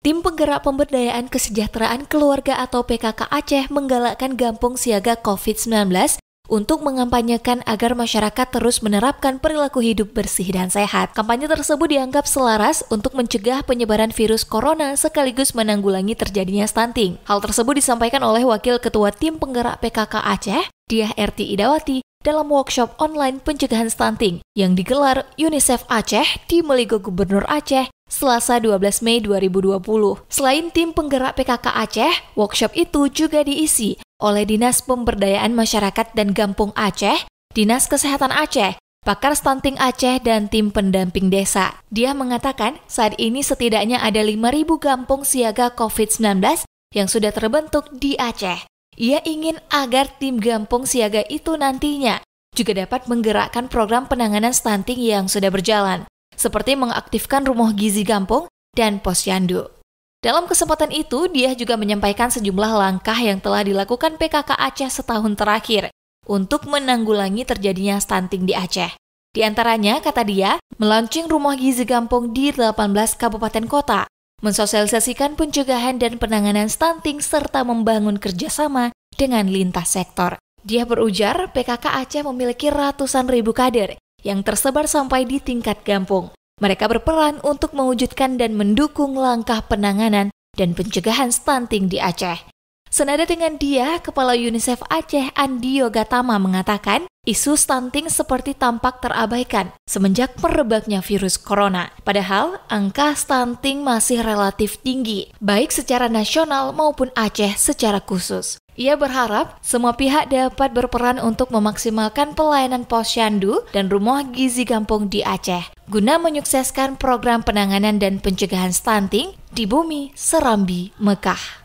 Tim Penggerak Pemberdayaan Kesejahteraan Keluarga atau PKK Aceh menggalakkan Gampung Siaga COVID-19 untuk mengampanyekan agar masyarakat terus menerapkan perilaku hidup bersih dan sehat. Kampanye tersebut dianggap selaras untuk mencegah penyebaran virus corona sekaligus menanggulangi terjadinya stunting. Hal tersebut disampaikan oleh Wakil Ketua Tim Penggerak PKK Aceh, Diah RT Idawati, dalam workshop online pencegahan stunting yang digelar UNICEF Aceh di Meligo Gubernur Aceh Selasa 12 Mei 2020. Selain tim penggerak PKK Aceh, workshop itu juga diisi oleh Dinas Pemberdayaan Masyarakat dan Gampung Aceh, Dinas Kesehatan Aceh, Pakar Stunting Aceh dan tim pendamping desa. Dia mengatakan saat ini setidaknya ada 5.000 kampung siaga COVID-19 yang sudah terbentuk di Aceh. Ia ingin agar tim gampung siaga itu nantinya juga dapat menggerakkan program penanganan stunting yang sudah berjalan seperti mengaktifkan rumah gizi kampung dan posyandu. Dalam kesempatan itu, dia juga menyampaikan sejumlah langkah yang telah dilakukan PKK Aceh setahun terakhir untuk menanggulangi terjadinya stunting di Aceh. Di antaranya, kata dia, meluncing rumah gizi kampung di 18 kabupaten kota, mensosialisasikan pencegahan dan penanganan stunting serta membangun kerjasama dengan lintas sektor. Dia berujar, PKK Aceh memiliki ratusan ribu kader yang tersebar sampai di tingkat kampung. Mereka berperan untuk mewujudkan dan mendukung langkah penanganan dan pencegahan stunting di Aceh. Senada dengan dia, Kepala UNICEF Aceh Andio Gatama mengatakan, isu stunting seperti tampak terabaikan semenjak merebaknya virus corona. Padahal, angka stunting masih relatif tinggi, baik secara nasional maupun Aceh secara khusus. Ia berharap semua pihak dapat berperan untuk memaksimalkan pelayanan posyandu dan rumah gizi kampung di Aceh guna menyukseskan program penanganan dan pencegahan stunting di bumi Serambi, Mekah.